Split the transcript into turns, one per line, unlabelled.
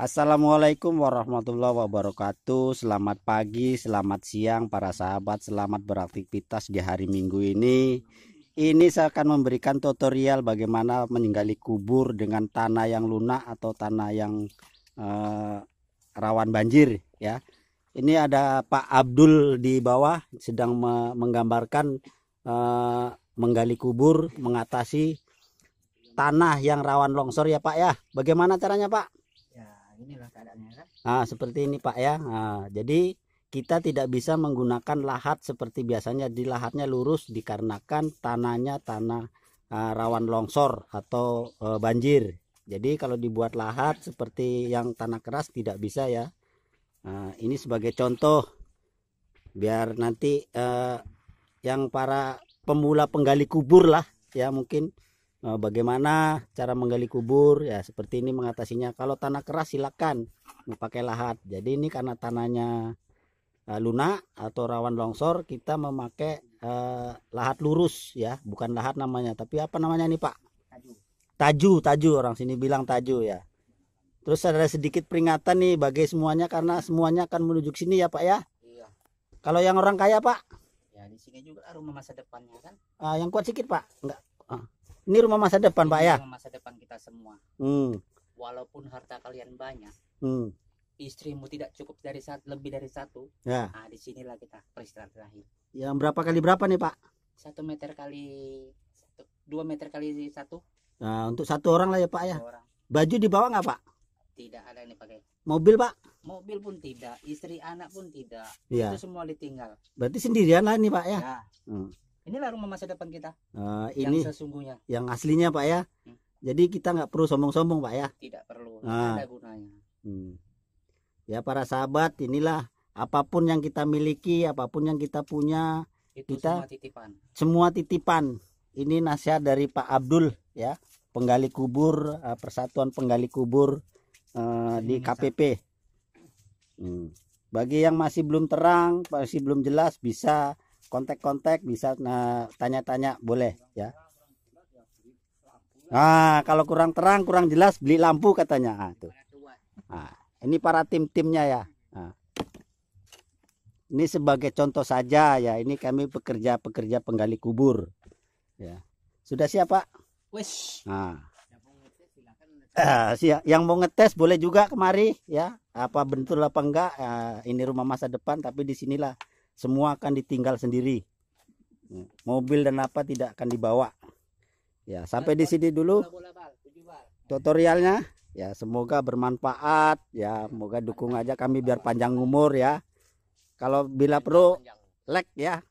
Assalamualaikum warahmatullahi wabarakatuh Selamat pagi, selamat siang para sahabat Selamat beraktivitas di hari minggu ini Ini saya akan memberikan tutorial bagaimana meninggali kubur Dengan tanah yang lunak atau tanah yang eh, rawan banjir ya Ini ada Pak Abdul di bawah sedang me menggambarkan eh, Menggali kubur, mengatasi tanah yang rawan longsor ya Pak ya Bagaimana caranya Pak? inilah kan. ah seperti ini pak ya Nah, jadi kita tidak bisa menggunakan lahat seperti biasanya di lahatnya lurus dikarenakan tanahnya tanah uh, rawan longsor atau uh, banjir jadi kalau dibuat lahat seperti yang tanah keras tidak bisa ya Nah, ini sebagai contoh biar nanti uh, yang para pemula penggali kubur lah ya mungkin Eh, bagaimana cara menggali kubur ya seperti ini mengatasinya kalau tanah keras silakan pakai lahat jadi ini karena tanahnya uh, lunak atau rawan longsor kita memakai uh, lahat lurus ya bukan lahat namanya tapi apa namanya nih Pak taju taju orang sini bilang taju ya terus ada sedikit peringatan nih bagi semuanya karena semuanya akan menuju sini ya Pak ya iya. kalau yang orang kaya Pak
ya di sini juga rumah masa depannya kan
uh, yang kuat sedikit Pak enggak uh ini rumah masa depan ini pak ya rumah
masa depan kita semua hmm. walaupun harta kalian banyak hmm. istrimu tidak cukup dari saat lebih dari satu ya. nah disinilah kita peristirahat terakhir
yang berapa kali berapa nih pak
satu meter kali satu, dua meter kali satu
nah untuk satu orang lah ya pak ya orang. baju dibawa nggak pak
tidak ada yang dipakai mobil pak mobil pun tidak istri anak pun tidak ya. itu semua ditinggal
berarti sendirian lah ini, pak ya, ya. Hmm.
Inilah rumah masa depan kita.
Uh, ini yang sesungguhnya. Yang aslinya Pak ya. Hmm. Jadi kita nggak perlu sombong-sombong Pak ya. Tidak perlu. Uh. Ada gunanya. Hmm. Ya para sahabat, inilah apapun yang kita miliki, apapun yang kita punya, Itu kita semua titipan. Semua titipan. Ini nasihat dari Pak Abdul ya, penggali kubur eh, Persatuan Penggali Kubur uh, di KPP. Hmm. Bagi yang masih belum terang, masih belum jelas bisa kontak-kontak bisa nah, tanya-tanya boleh ya nah kalau kurang terang kurang jelas beli lampu katanya nah, tuh nah, ini para tim-timnya ya nah, ini sebagai contoh saja ya ini kami pekerja-pekerja penggali kubur ya sudah siap pak ah. Ah, siap nah Uh, yang mau ngetes boleh juga kemari ya apa bentur apa enggak uh, ini rumah masa depan tapi disinilah semua akan ditinggal sendiri ya, mobil dan apa tidak akan dibawa ya sampai di sini dulu tutorialnya ya semoga bermanfaat ya semoga dukung aja kami biar panjang umur ya kalau bila perlu like ya